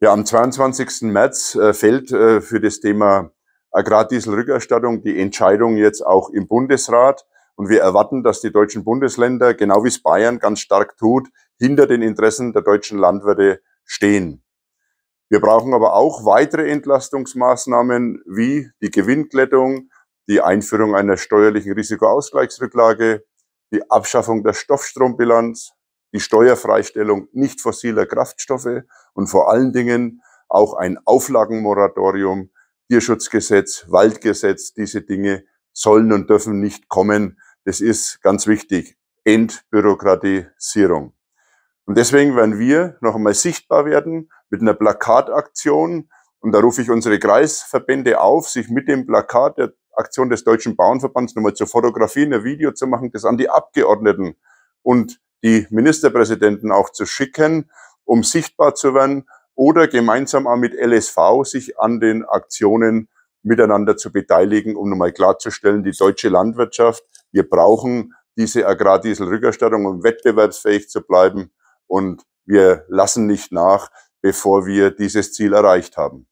Ja, am 22. März äh, fällt äh, für das Thema Agrardieselrückerstattung die Entscheidung jetzt auch im Bundesrat. Und wir erwarten, dass die deutschen Bundesländer, genau wie es Bayern ganz stark tut, hinter den Interessen der deutschen Landwirte stehen. Wir brauchen aber auch weitere Entlastungsmaßnahmen wie die Gewinnglättung, die Einführung einer steuerlichen Risikoausgleichsrücklage, die Abschaffung der Stoffstrombilanz, die Steuerfreistellung nicht fossiler Kraftstoffe und vor allen Dingen auch ein Auflagenmoratorium, Tierschutzgesetz, Waldgesetz, diese Dinge sollen und dürfen nicht kommen. Das ist ganz wichtig. Entbürokratisierung. Und deswegen werden wir noch einmal sichtbar werden mit einer Plakataktion. Und da rufe ich unsere Kreisverbände auf, sich mit dem Plakat der Aktion des Deutschen Bauernverbands nochmal zu fotografieren, ein Video zu machen, das an die Abgeordneten und die Ministerpräsidenten auch zu schicken, um sichtbar zu werden oder gemeinsam auch mit LSV sich an den Aktionen miteinander zu beteiligen, um nochmal klarzustellen, die deutsche Landwirtschaft, wir brauchen diese Agrardieselrückerstattung, um wettbewerbsfähig zu bleiben und wir lassen nicht nach, bevor wir dieses Ziel erreicht haben.